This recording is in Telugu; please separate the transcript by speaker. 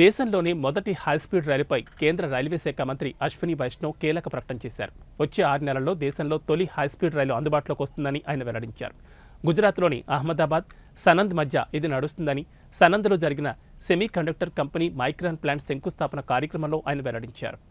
Speaker 1: దేశంలోని మొదటి హైస్పీడ్ రైలుపై కేంద్ర రైల్వే శాఖ మంత్రి అశ్విని వైష్ణవ్ కీలక ప్రకటన చేశారు వచ్చే ఆరు నెలల్లో దేశంలో తొలి హైస్పీడ్ రైలు అందుబాటులోకి వస్తుందని ఆయన వెల్లడించారు గుజరాత్లోని అహ్మదాబాద్ సనంద్ మధ్య ఇది నడుస్తుందని సనంద్లో జరిగిన semi conductor company Micron plant శంకుస్థాపన కార్యక్రమంలో ఆయన వెల్లడించారు